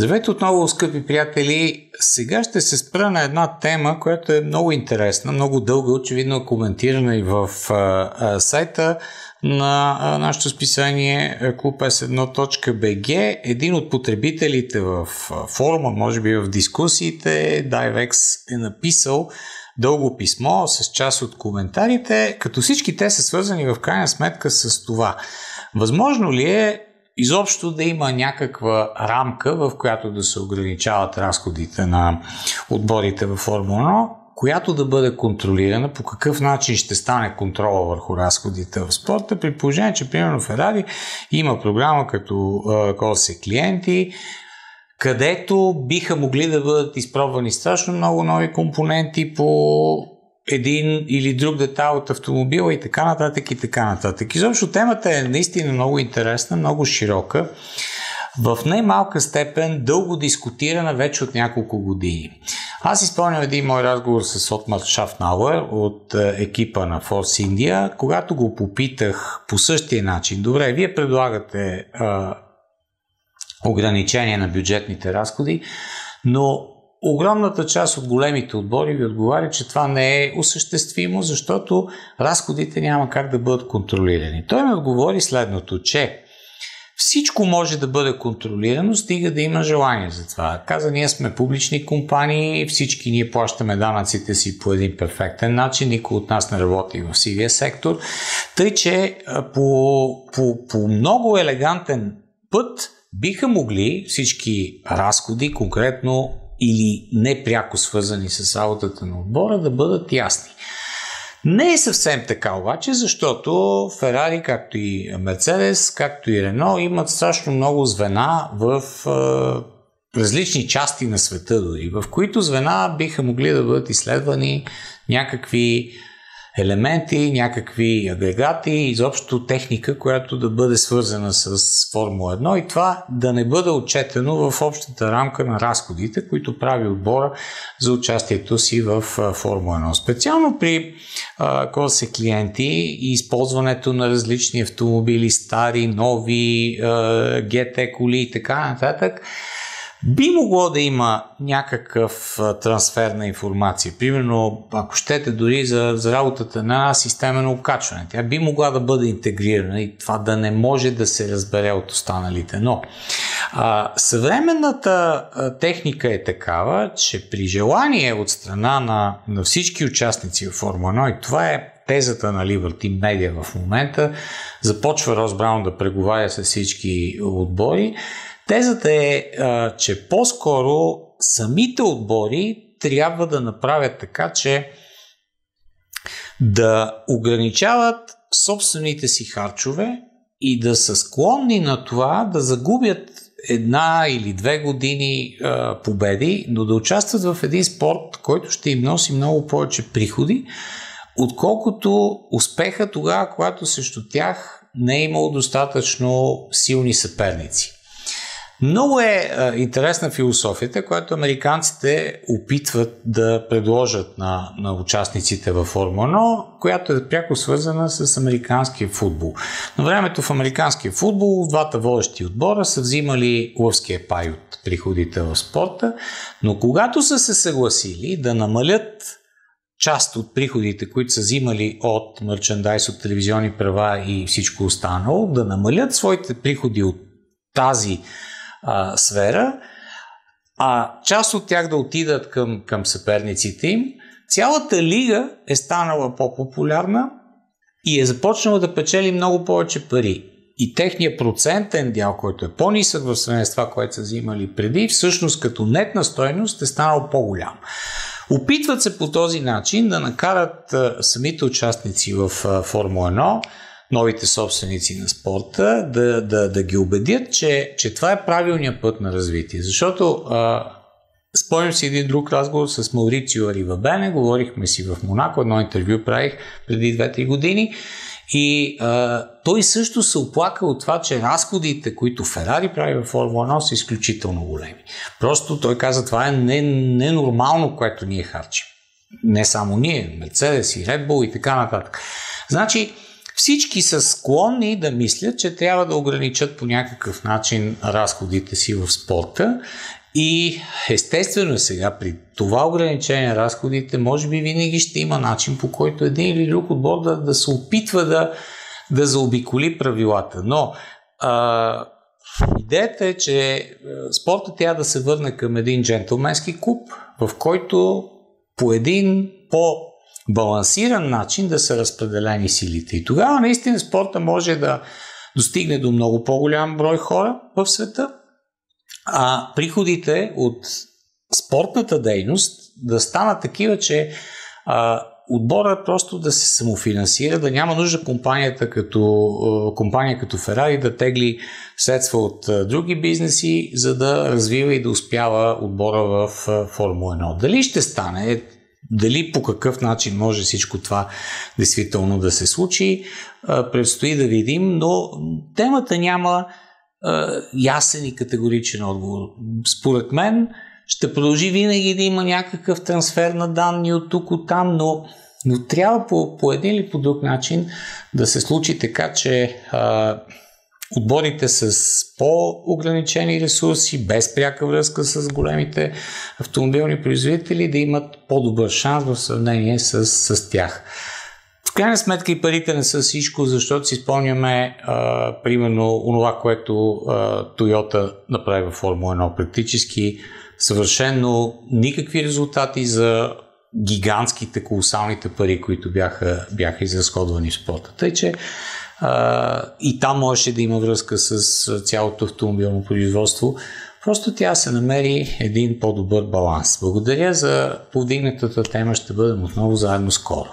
Здравейте отново, скъпи приятели! Сега ще се спра на една тема, която е много интересна, много дълга, очевидно е коментирана и в а, а, сайта на а, нашето списание clubs1.bg. Един от потребителите в а, форума, може би в дискусиите, DiveX е написал дълго писмо с част от коментарите, като всички те са свързани в крайна сметка с това. Възможно ли е изобщо да има някаква рамка, в която да се ограничават разходите на отборите във Формула 1, която да бъде контролирана, по какъв начин ще стане контрола върху разходите в спорта, при положение, че примерно Ферари има програма като Колсе клиенти, където биха могли да бъдат изпробвани страшно много нови компоненти по един или друг детал от автомобила и така нататък и така нататък. Изобщо темата е наистина много интересна, много широка в най-малка степен дълго дискутирана вече от няколко години. Аз изпълням един мой разговор с Отмар Шафнауер от е, екипа на Force India, когато го попитах по същия начин. Добре, вие предлагате а, ограничение на бюджетните разходи, но огромната част от големите отбори ви отговаря, че това не е осъществимо, защото разходите няма как да бъдат контролирани. Той ми отговори следното, че всичко може да бъде контролирано, стига да има желание за това. Каза, ние сме публични компании, всички ние плащаме данъците си по един перфектен начин, никой от нас не работи в сивия сектор. Тъй, че по, по, по много елегантен път биха могли всички разходи, конкретно или непряко свързани с работата на отбора, да бъдат ясни. Не е съвсем така обаче, защото Ферари, както и Мерцедес, както и Рено имат страшно много звена в е, различни части на света дори, в които звена биха могли да бъдат изследвани някакви елементи, някакви агрегати, изобщо техника, която да бъде свързана с Формула 1 и това да не бъде отчетено в общата рамка на разходите, които прави отбора за участието си в Формула 1. Специално при косе клиенти и използването на различни автомобили, стари, нови, ГТ коли и така нататък, би могло да има някакъв трансфер на информация. Примерно, ако щете дори за, за работата на система на окачване, тя би могла да бъде интегрирана и това да не може да се разбере от останалите. Но а, съвременната техника е такава, че при желание от страна на, на всички участници в Формула 1, и това е тезата на Liberty Media в момента, започва Рос Браун да преговаря с всички отбори, Тезата е, а, че по-скоро самите отбори трябва да направят така, че да ограничават собствените си харчове и да са склонни на това да загубят една или две години а, победи, но да участват в един спорт, който ще им носи много повече приходи, отколкото успеха тогава, когато срещу тях не е имало достатъчно силни съперници. Много е а, интересна философията, която американците опитват да предложат на, на участниците във Формула 1, която е пряко свързана с американския футбол. На времето в американския футбол двата водещи отбора са взимали лъвския пай от приходите в спорта, но когато са се съгласили да намалят част от приходите, които са взимали от мерчендайз, от телевизионни права и всичко останало, да намалят своите приходи от тази а, сфера, а част от тях да отидат към, към съперниците им, цялата лига е станала по-популярна и е започнала да печели много повече пари. И техният процентен дял, който е по-нисък в сравнение с това, което са взимали преди, всъщност като нетна стойност е станал по-голям. Опитват се по този начин да накарат самите участници в Формула 1 новите собственици на спорта, да, да, да ги убедят, че, че това е правилният път на развитие. Защото а, Спомням си един друг разговор с Маурицио Аривабене, говорихме си в Монако, едно интервю правих преди 2-3 години и а, той също се оплака от това, че разходите, които Ферари прави в Формула 1 са изключително големи. Просто той каза, това е ненормално, не което ние харчим. Не само ние, Мерцедес и Редбол и така нататък. Значи, всички са склонни да мислят, че трябва да ограничат по някакъв начин разходите си в спорта и естествено сега при това ограничение на разходите, може би винаги ще има начин по който един или друг отбор да, да се опитва да, да заобиколи правилата. Но а, идеята е, че спорта трябва да се върне към един джентлменски клуб, в който по един по балансиран начин да са разпределени силите. И тогава наистина спорта може да достигне до много по-голям брой хора в света, а приходите от спортната дейност да станат такива, че а, отбора просто да се самофинансира, да няма нужда компанията като, компания като Ферари да тегли средства от други бизнеси, за да развива и да успява отбора в Формула 1. Дали ще стане? Дали по какъв начин може всичко това действително да се случи, предстои да видим, но темата няма ясен и категоричен отговор. Според мен ще продължи винаги да има някакъв трансфер на данни от тук, от там, но, но трябва по, по един или по друг начин да се случи така, че отборите с по-ограничени ресурси, без пряка връзка с големите автомобилни производители, да имат по-добър шанс в сравнение с, с тях. В крайна сметка и парите не са всичко, защото си спомняме а, примерно онова, което а, Toyota направи във Формула 1 практически. Съвършено никакви резултати за гигантските, колосалните пари, които бяха, бяха изразходвани в спорта. Тъй, че а, и там можеше да има връзка с цялото автомобилно производство. Просто тя се намери един по-добър баланс. Благодаря за повдигнатата тема. Ще бъдем отново заедно скоро.